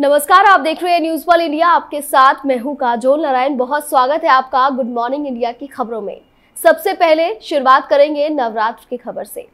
नमस्कार आप देख रहे हैं न्यूज वॉल इंडिया आपके साथ मैं हूं काजोल नारायण बहुत स्वागत है आपका गुड मॉर्निंग इंडिया की खबरों में सबसे पहले शुरुआत करेंगे नवरात्र की खबर से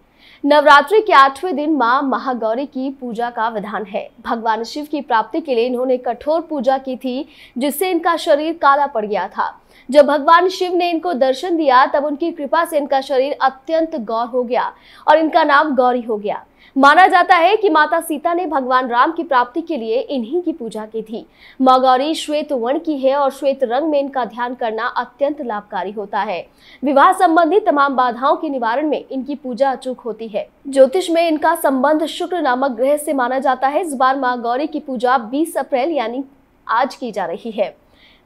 नवरात्रि के आठवें दिन मां महागौरी की पूजा का विधान है भगवान शिव की प्राप्ति के लिए इन्होंने कठोर पूजा की थी जिससे इनका शरीर काला पड़ गया था जब भगवान शिव ने इनको दर्शन दिया तब उनकी कृपा से इनका शरीर अत्यंत गौर हो गया और इनका नाम गौरी हो गया माना जाता है कि माता सीता ने भगवान राम की प्राप्ति के लिए इन्हीं की पूजा की थी मगौरी श्वेत वर्ण की है और श्वेत रंग में इनका ध्यान करना अत्यंत लाभकारी होता है विवाह संबंधी तमाम बाधाओं के निवारण में इनकी पूजा अचूक होती है ज्योतिष में इनका संबंध शुक्र नामक ग्रह से माना जाता है इस बार माँ गौरी की पूजा 20 अप्रैल यानी आज की जा रही है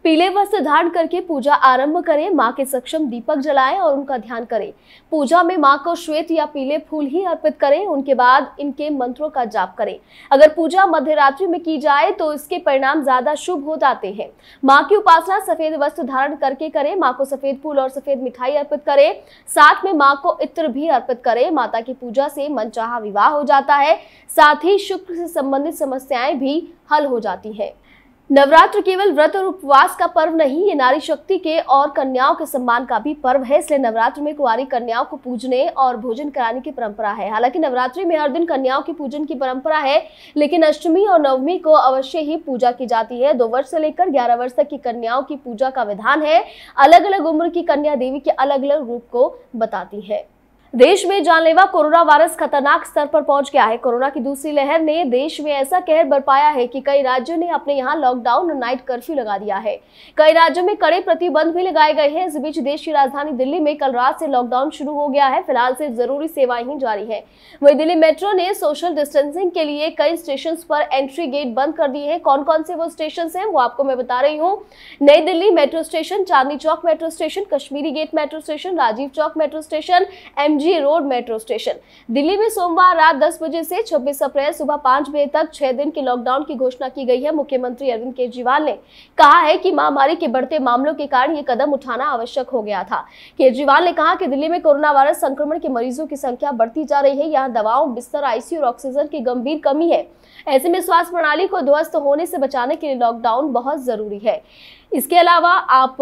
पीले वस्त्र धारण करके पूजा आरंभ करें माँ के सक्षम दीपक जलाएं और उनका ध्यान करें पूजा में माँ को श्वेत या पीले फूल ही अर्पित करें उनके बाद इनके मंत्रों का जाप करें अगर पूजा मध्य रात्रि में की जाए तो इसके परिणाम ज्यादा शुभ हो जाते हैं माँ की उपासना सफेद वस्त्र धारण करके करें माँ को सफेद फूल और सफेद मिठाई अर्पित करें साथ में माँ को इत्र भी अर्पित करें माता की पूजा से मन विवाह हो जाता है साथ ही शुक्र से संबंधित समस्याएं भी हल हो जाती है नवरात्र केवल व्रत और उपवास का पर्व नहीं ये नारी शक्ति के और कन्याओं के सम्मान का भी पर्व है इसलिए नवरात्र में कुंवारी कन्याओं को पूजने और भोजन कराने की परंपरा है हालांकि नवरात्रि में हर दिन कन्याओं की पूजन की परंपरा है लेकिन अष्टमी और नवमी को अवश्य ही पूजा की जाती है दो वर्ष से लेकर ग्यारह वर्ष तक की कन्याओं की पूजा का विधान है अलग अलग उम्र की कन्या देवी के अलग अलग रूप को बताती है देश में जानलेवा कोरोना वायरस खतरनाक स्तर पर पहुंच गया है कोरोना की दूसरी लहर ने देश में ऐसा कहर बरपाया है कि कई राज्यों ने अपने यहां लॉकडाउन और नाइट कर्फ्यू लगा दिया है कई राज्यों में कड़े प्रतिबंध भी लगाए गए हैं इस बीच देश की राजधानी दिल्ली में कल रात से लॉकडाउन शुरू हो गया है फिलहाल सिर्फ जरूरी सेवाएं ही जारी है वही दिल्ली मेट्रो ने सोशल डिस्टेंसिंग के लिए कई स्टेशन पर एंट्री गेट बंद कर दिए हैं कौन कौन से वो स्टेशन है वो आपको मैं बता रही हूँ नई Delhi metro station Chandni Chowk metro station Kashmiri gate metro station Rajiv Chowk metro station M MG road metro station Delhi में सोमवार रात 10 बजे से 26 अप्रैल सुबह 5 बजे तक 6 दिन की लॉकडाउन की घोषणा की गई है मुख्यमंत्री अरविंद केजरीवाल ने कहा है कि महामारी के बढ़ते मामलों के कारण ये कदम उठाना आवश्यक हो गया था केजरीवाल ने कहा की दिल्ली में कोरोना वायरस संक्रमण के मरीजों की संख्या बढ़ती जा रही है यहाँ दवाओं बिस्तर आईसीयू और ऑक्सीजन की गंभीर कमी है ऐसे में स्वास्थ्य प्रणाली को ध्वस्त होने से बचाने के लिए लॉकडाउन बहुत जरूरी है इसके अलावा आप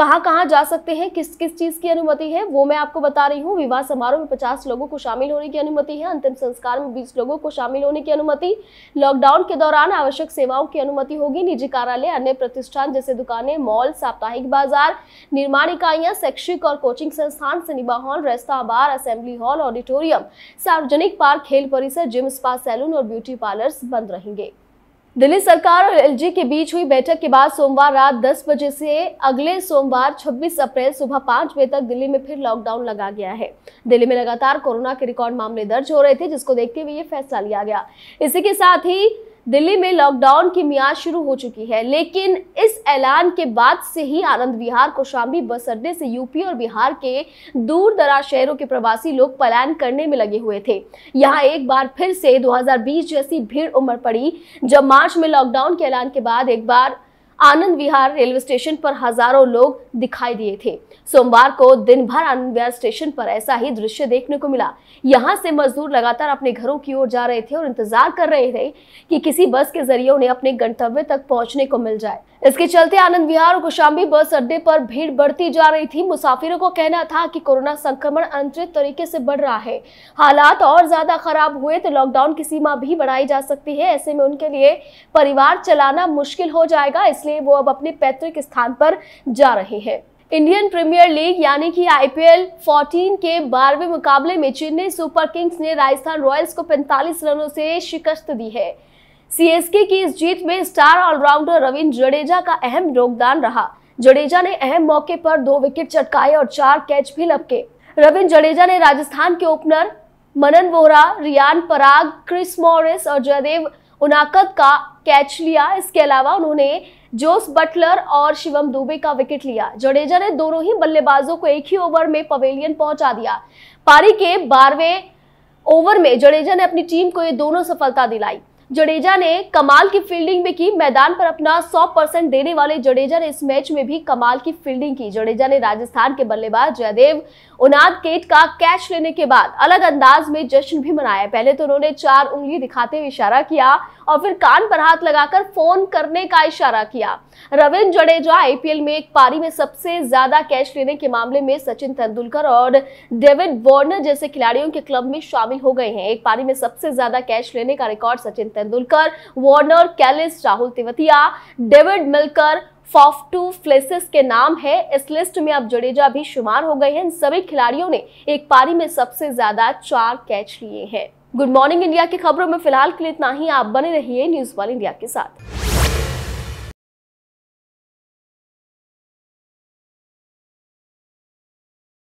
कहाँ कहाँ जा सकते हैं किस किस चीज़ की अनुमति है वो मैं आपको बता रही हूँ विवाह समारोह में पचास लोगों को शामिल होने की अनुमति है अंतिम संस्कार में बीस लोगों को शामिल होने की अनुमति लॉकडाउन के दौरान आवश्यक सेवाओं की अनुमति होगी निजी कार्यालय अन्य प्रतिष्ठान जैसे दुकानें मॉल साप्ताहिक बाजार निर्माण इकाइयां शैक्षिक और कोचिंग संस्थान cinema hall resto bar assembly hall auditorium सार्वजनिक पार्क खेल परिसर जिम स्पा सैलून और ब्यूटी पार्लर्स बंद रहेंगे दिल्ली सरकार और एलजी के बीच हुई बैठक के बाद सोमवार रात 10 बजे से अगले सोमवार 26 अप्रैल सुबह 5 बजे तक दिल्ली में फिर लॉकडाउन लगा गया है दिल्ली में लगातार कोरोना के रिकॉर्ड मामले दर्ज हो रहे थे जिसको देखते हुए ये फैसला लिया गया इसी के साथ ही दिल्ली में लॉकडाउन की मियाद शुरू हो चुकी है लेकिन इस ऐलान के बाद से ही आनंद विहार कौशाम्बी बस अड्डे से यूपी और बिहार के दूर दराज शहरों के प्रवासी लोग पलायन करने में लगे हुए थे यहाँ एक बार फिर से 2020 जैसी भीड़ उमड़ पड़ी जब मार्च में लॉकडाउन के ऐलान के बाद एक बार आनंद विहार रेलवे स्टेशन पर हजारों लोग दिखाई दिए थे सोमवार को दिन भर आनंद विहार स्टेशन पर ऐसा ही दृश्य देखने को मिला यहाँ से मजदूर लगातार अपने घरों की ओर जा रहे थे और इंतजार कर रहे थे कि किसी बस के जरिए उन्हें अपने गंतव्य तक पहुंचने को मिल जाए इसके चलते आनंद विहार और कुशाम्बी बस अड्डे पर भीड़ बढ़ती जा रही थी मुसाफिरों को कहना था कि कोरोना संक्रमण अनियंत्रित तरीके से बढ़ रहा है हालात और ज्यादा खराब हुए तो लॉकडाउन की सीमा भी बढ़ाई जा सकती है ऐसे में उनके लिए परिवार चलाना मुश्किल हो जाएगा इसलिए वो अब अपने पैतृक स्थान पर जा रहे हैं इंडियन प्रीमियर लीग यानी कि आईपीएल 14 के बारहवें मुकाबले में चेन्नई सुपर किंग्स ने राजस्थान रॉयल्स को 45 रनों से शिकस्त दी है सीएसके की इस जीत में स्टार ऑलराउंडर रविंद्र जडेजा का अहम योगदान रहा जडेजा ने अहम मौके पर दो विकेट चटकाए और चार कैच भी लपके रविंद्र जडेजा ने राजस्थान के opener Manan Vohra Riyan Parag Chris Morris और जयदेव उनाकत का कैच लिया इसके अलावा उन्होंने जोस बटलर और शिवम दुबे का विकेट लिया जडेजा ने दोनों ही बल्लेबाजों को एक ही ओवर में पवेलियन पहुंचा दिया पारी के बारहवें ओवर में जडेजा ने अपनी टीम को ये दोनों सफलता दिलाई जडेजा ने कमाल की फील्डिंग भी की मैदान पर अपना 100 परसेंट देने वाले जडेजा ने इस मैच में भी कमाल की फील्डिंग की जडेजा ने राजस्थान के बल्लेबाज जयदेव उनाद केट का कैच लेने के बाद अलग अंदाज में जश्न भी मनाया पहले तो उन्होंने चार उंगली दिखाते हुए इशारा किया और फिर कान पर हाथ लगाकर फोन करने का इशारा किया रविंद्र जडेजा आईपीएल में एक पारी में सबसे ज्यादा कैश लेने के मामले में सचिन तेंदुलकर और डेविड वार्नर जैसे खिलाड़ियों के क्लब में शामिल हो गए हैं एक पारी में सबसे ज्यादा कैश लेने का record Sachin Tendulkar Warner Kallis Rahul Tewatia David मिलकर फॉफ्टू फ्लेसिस के नाम है इस लिस्ट में अब जडेजा भी शुमार हो गए हैं इन सभी खिलाड़ियों ने एक पारी में सबसे ज्यादा चार कैच लिए हैं गुड मॉर्निंग इंडिया की खबरों में फिलहाल के लिए इतना ही आप बने रहिए न्यूज वन इंडिया के साथ